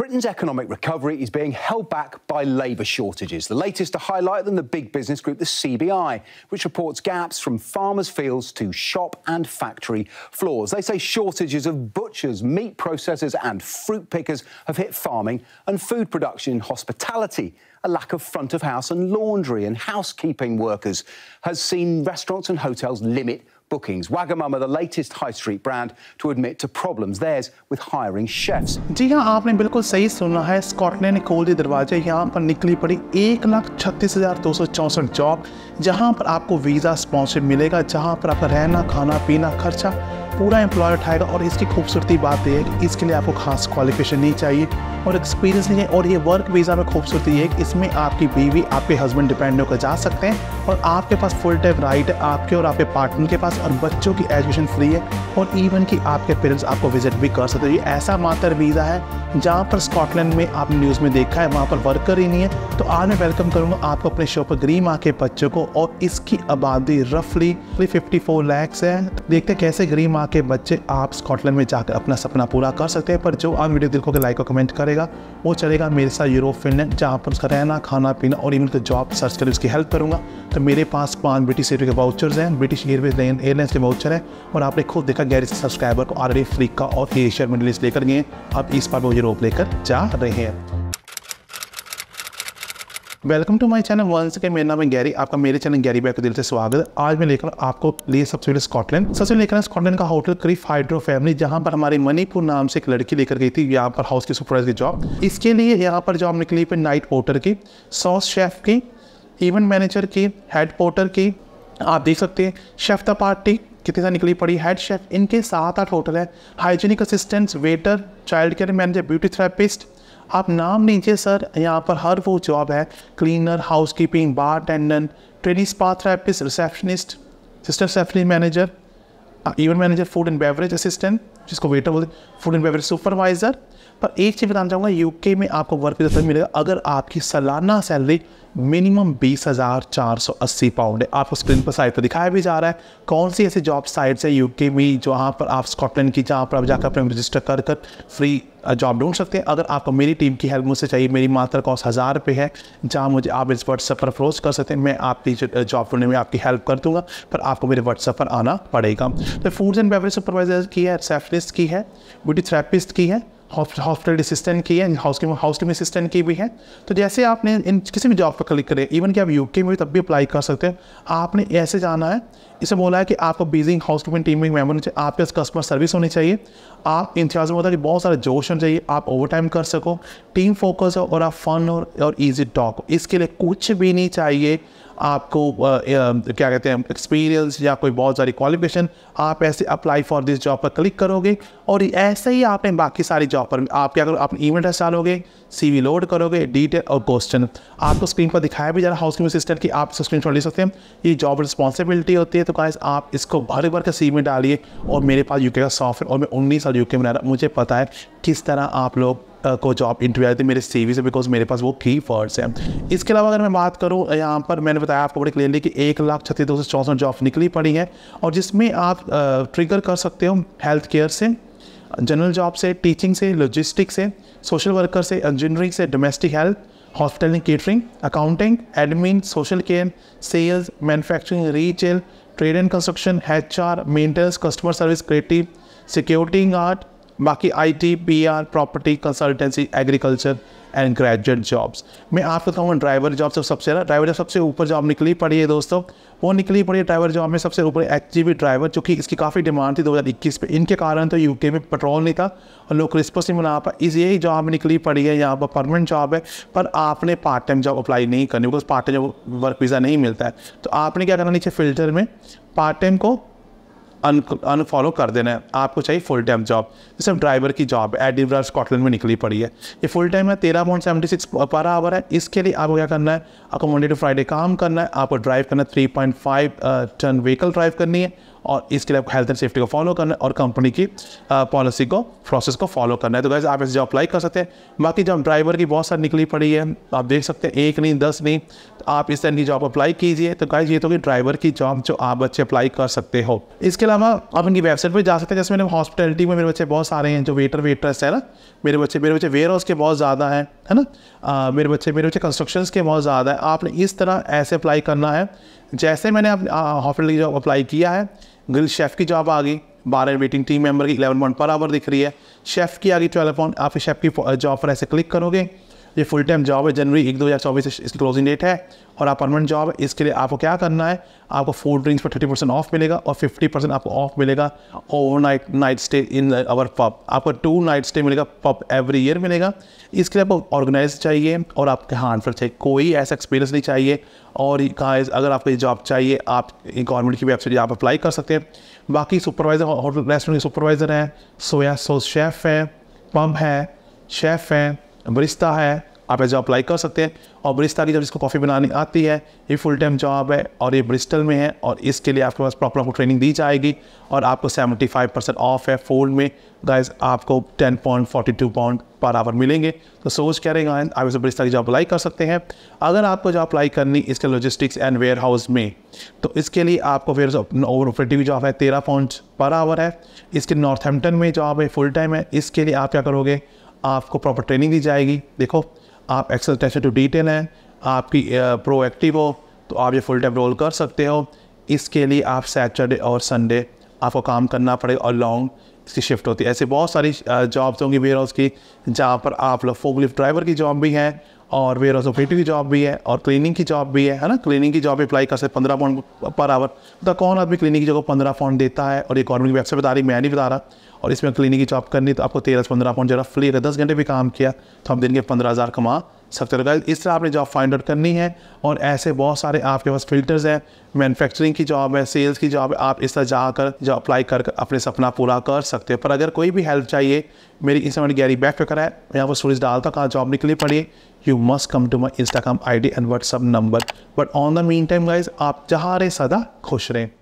Britain's economic recovery is being held back by labour shortages. The latest to highlight them, the big business group, the CBI, which reports gaps from farmers' fields to shop and factory floors. They say shortages of butchers, meat processors, and fruit pickers have hit farming and food production, hospitality, a lack of front of house and laundry and housekeeping workers has seen restaurants and hotels limit bookings. Wagamama, the latest high street brand to admit to problems theirs with hiring chefs. जी हाँ आपने बिल्कुल सही सुना है Scotland ने खोल दिए दरवाजे यहाँ पर निकली पड़ी एक लाख छत्तीस हज़ार दो सौ चौंसठ जॉब जहाँ पर आपको वीज़ा स्पॉन्सर मिलेगा जहाँ पर आपका रहना खाना पीना खर्चा पूरा एम्प्लॉयर उठाएगा और इसकी खूबसूरती बात यह है कि इसके लिए आपको खास क्वालिफिकेशन नहीं चाहिए और एक्सपीरियंस नहीं है और ये वर्क वीज़ा में खूबसूरती है कि इसमें आपकी बीवी आपके हस्बैंड डिपेंड होकर जा सकते हैं और आपके पास फुल टाइम राइट है आपके और आपके पार्टनर के पास और बच्चों की एजुकेशन फ्री है और इवन कि आपके पेरेंट्स आपको विजिट भी कर सकते हैं ये ऐसा मात्र वीज़ा है जहाँ पर स्कॉटलैंड में आपने न्यूज़ में देखा है वहाँ पर वर्कर ही नहीं है तो आज मैं वेलकम करूँगा आपको अपने शो पर ग्रीम आ के बच्चों को और इसकी आबादी रफली फिफ्टी फोर लैक्स है देखते कैसे ग्रीम आ के बच्चे आप स्कॉटलैंड में जाकर अपना सपना पूरा कर सकते हैं पर जो आप वीडियो देखोगे लाइक और कमेंट करेगा वो चलेगा मेरे साथ यूरोप फिनलैंड जहाँ पर उसका रहना खाना पीना और इवन जॉब सर्च कर उसकी हेल्प करूँगा तो मेरे पास पाँच ब्रिटिश एयरवे के वाउचर्स हैं ब्रिटिश एयरवेज एयरलाइंस के वाउचर है और आपने खुद देखा गैर सब्सक्राइबर को ऑलरेडी अफ्रीका और एशिया मिडल ईस्ट लेकर गए अब इस बार वो यूरोप लेकर जा रहे हैं वेलकम टू माय चैनल वंस के मेरा नाम है गैरी आपका मेरे चैनल गैरी बैक को दिल से स्वागत है आज मैं लेकर आपको लिए सबसे पहले स्कॉटलैंड सबसे लेकर स्कॉटलैंड का होटल क्रीफ हाइड्रो फैमिली जहाँ पर हमारे मणिपुर नाम से एक लड़की लेकर गई थी यहाँ पर हाउस की सुपरवाइज की जॉब इसके लिए यहाँ पर जॉब निकली पे नाइट पोर्टर की सॉस शेफ की इवेंट मैनेजर की हेड पोर्टर की आप देख सकते हैं शेफ द पार्टी कितनी सारी निकली पड़ी हेड शेफ इनके सात आठ होटल है hygienic assistants waiter child care manager beauty therapist आप नाम लीजिए सर यहाँ पर हर वो जॉब है cleaner housekeeping bar attendant training spa therapist receptionist sister safety manager event manager food and beverage assistant जिसको वेटर बोलते फूड एंड बेवरेज सुपरवाइज़र पर एक चीज़ बताना चाहूँगा यूके में आपको वर्क वीज़ा मिलेगा अगर आपकी सालाना सैलरी मिनिमम बीस हज़ार चार सौ अस्सी पाउंड है आपको स्क्रीन पर साइट पर दिखाया भी जा रहा है कौन सी ऐसी जॉब साइट्स है यूके में जहाँ पर आप स्कॉटलैंड की जहाँ पर आप जाकर अपने रजिस्टर कर कर फ्री जॉब ढूंढ सकते हैं अगर आपको मेरी टीम की हेल्प मुझसे चाहिए मेरी मात्रा कॉस्ट हज़ार रुपये है जहाँ मुझे आप इस व्हाट्सएप पर अप्रोच कर सकते हैं मैं आपकी जॉब ढूंढने में आपकी हेल्प कर दूंगा पर आपको मेरे व्हाट्सएप पर आना पड़ेगा तो फूड्स एंड बेवरेज सुपरवाइजर की है सेफ्टी थेरेपिस्ट की है ब्यूटी थेरेपिस्ट की है हॉस्पिटल असिस्टेंट की है housekeeping housekeeping assistant की भी है तो जैसे आपने इन किसी भी जॉब पर क्लिक करें इवन कि आप यूके में भी तब भी अप्लाई कर सकते हैं आपने ऐसे जाना है इसे बोला है कि आपको बीजिंग हाउस कीपिंग टीम में मेम्बर होनी चाहिए आपके पास कस्टमर सर्विस होनी चाहिए आप इंतजार में होता है कि बहुत सारे जोश होना चाहिए आप ओवर टाइम कर सको टीम फोकस हो और आप फन हो और ईजी टॉक हो इसके लिए कुछ भी नहीं चाहिए आपको आ, क्या कहते हैं एक्सपीरियंस या कोई बहुत सारी क्वालिफिकेशन आप ऐसे अप्लाई फॉर दिस जॉब पर क्लिक करोगे और ऐसे ही आपने बाकी सारी जॉब पर आप क्या करो आप इवेंट डालोगे वी लोड करोगे डिटेल और क्वेश्चन आपको स्क्रीन पर दिखाया भी जा रहा है हाउसकीपिंग असिस्टेंट की आप स्क्रीन स्क्रीन ले सकते हैं ये जॉब रिस्पॉन्सिबिलिटी होती है तो कहा आप इसको भर भर के सी में डालिए और मेरे पास यूके का सॉफ्टवेयर और मैं उन्नीस साल यूके में रहा मुझे पता है किस तरह आप लोग को जॉब इंटरव्यू आए थी मेरे सीवी से बिकॉज मेरे पास वो की फर्ड्स हैं इसके अलावा अगर मैं बात करूँ यहाँ पर मैंने बताया आपको बड़ी क्लियरली कि एक लाख छत्तीस दो सौ चौंसठ जॉब निकली पड़ी है और जिसमें आप ट्रिगर कर सकते हो हेल्थ केयर से जनरल जॉब से टीचिंग से लॉजिस्टिक से सोशल वर्कर से इंजीनियरिंग से domestic health hospital catering accounting admin social care sales manufacturing retail trade and construction H R maintenance customer service creative security guard बाकी IT, PR, property consultancy agriculture and graduate jobs मैं आपको कहूँगा driver job सब सबसे ना driver job सबसे ऊपर job निकली पड़ी है दोस्तों वो निकली पड़ी है ड्राइवर जॉब में सबसे ऊपर एच जी ड्राइवर चूँकि इसकी काफ़ी डिमांड थी दो हज़ार इक्कीस पर इनके कारण तो यू के में पेट्रोल नहीं था और लोग रिस्पोस नहीं मना पा इस यही जॉब निकली पड़ी है यहाँ पर परमानेंट जॉब है पर आपने पार्ट टाइम जॉब अप्लाई नहीं करनी because part time job work visa नहीं मिलता है तो आपने क्या करना नीचे फिल्टर में पार्ट टाइम को अनफॉलो कर देना है आपको चाहिए फुल टाइम जॉब जैसे ड्राइवर की जॉब एडिवर स्कॉटलैंड में निकली पड़ी है ये फुल टाइम है तेरह point seventy six per hour है इसके लिए आपको क्या करना है आपको मंडे टू फ्राइडे काम करना है आपको ड्राइव करना है three point five ton vehicle drive करनी है और इसके लिए आपको हेल्थ एंड सेफ्टी को फॉलो करना और कंपनी की पॉलिसी को प्रोसेस को फॉलो करना है तो गैस आप इस जॉब अप्लाई कर सकते हैं बाकी जब ड्राइवर की बहुत सारी निकली पड़ी है आप देख सकते हैं एक नहीं दस नहीं तो आप इस तरह की जॉब अप्लाई कीजिए तो गाइज ये तो कि ड्राइवर की जॉब जो आप बच्चे अप्लाई कर सकते हो इसके अलावा आप इनकी वेबसाइट पर जा सकते हैं जैसे मैंने हॉस्पिटलिटी में मेरे बच्चे बहुत सारे हैं जो वेटर वेटर्स है ना मेरे बच्चे मेरे बच्चे वेयर हाउस के बहुत ज़्यादा हैं है ना आ, मेरे बच्चे मेरे बच्चे कंस्ट्रक्शन के बहुत ज़्यादा है आपने इस तरह ऐसे अप्लाई करना है जैसे मैंने हॉस्पिटल की जॉब अप्लाई किया है ग्रिल शेफ़ की जॉब आ गई बारह वेटिंग टीम मेंबर की इलेवन पॉइंट पर आवर दिख रही है शेफ़ की आ गई ट्वेल्व पॉइंट आप शेफ़ की जॉब पर ऐसे क्लिक करोगे ये फुल टाइम जॉब है जनवरी एक दो हज़ार चौबीस इसकी क्लोजिंग डेट है और आप परमानेंट जॉब है इसके लिए आपको क्या करना है आपको फूड ड्रिंक्स पर थर्टी परसेंट ऑफ मिलेगा और फिफ्टी परसेंट आपको ऑफ मिलेगा overnight night stay in our pub आपको टू नाइट स्टे मिलेगा पब एवरी ईयर मिलेगा इसके लिए आपको ऑर्गेनाइज चाहिए और आपके फिर चाहिए कोई ऐसा एक्सपीरियंस नहीं चाहिए और गाइस अगर आपको ये जॉब चाहिए आप गवर्नमेंट की वेबसाइट आप अप्लाई कर सकते हैं बाकी सुपरवाइज़र होटल रेस्टोरेंट के सुपरवाइज़र हैं सोया सॉस शेफ़ हैं पम्प हैं शेफ़ हैं बरिश्ता है आप जॉब अप्लाई कर सकते हैं और बरिश्ता की जब इसको कॉफ़ी बनानी आती है ये फुल टाइम जॉब है और ये ब्रिस्टल में है और इसके लिए आपके पास प्रॉपर आपको ट्रेनिंग दी जाएगी और आपको 75 परसेंट ऑफ है फोल्ड में गाइज आपको 10 पॉइंट 42 पाउंड पर आवर मिलेंगे तो सोच कह रहे हैं आप इसे बरिश्ता की जॉब अप्लाई कर सकते हैं अगर आपको जॉब अप्लाई करनी इसके लॉजिस्टिक्स एंड वेयर हाउस में तो इसके लिए आपको वेयर ओवर ऑपरेटिव जॉब है तेरह पाउंड पर आवर है इसके नॉर्थ में जॉब है फुल टाइम है इसके लिए आप क्या करोगे आपको प्रॉपर ट्रेनिंग दी जाएगी देखो आप एक्सेल टेस्ट टू डिटेल हैं आपकी प्रोएक्टिव हो तो आप ये फुल टाइम रोल कर सकते हो इसके लिए आप सैटरडे और संडे आपको काम करना पड़ेगा और लॉन्ग इसकी शिफ्ट होती है ऐसे बहुत सारी जॉब्स होंगी वेयर हाउस की जहाँ पर आप लोग फोकलिफ्ट ड्राइवर की जॉब भी हैं और वेयर ऑफ ऑपरेटिव की जॉब भी है और क्लीनिंग की जॉब भी है है ना क्लीनिंग की जॉब अप्लाई कर सकते पंद्रह पाउंड पर आवर तो कौन आदमी क्लीनिंग की जगह पंद्रह पाउंड देता है और ये गवर्नमेंट की वेबसाइट बता रही मैं नहीं बता रहा और इसमें क्लीनिंग की जॉब करनी तो आपको तेरह से पंद्रह पाउंड जरा फ्री है दस घंटे भी काम किया तो हम दिन के पंद्रह हज़ार कमा सकते हो तो इस तरह आपने जॉब फाइंड आउट करनी है और ऐसे बहुत सारे आपके पास फिल्टर्स हैं मैन्युफैक्चरिंग की जॉब है सेल्स की जॉब है आप इस तरह जाकर जो अप्लाई कर अपने सपना पूरा कर सकते हैं पर अगर कोई भी हेल्प चाहिए मेरी इस समय गैरी बैक पे करा है यहाँ पर स्टोरीज डालता कहाँ जॉब निकली पड़ी you must come to my Instagram I D and WhatsApp number but on the meantime guys आप जहाँ रहे सदा खुश रहें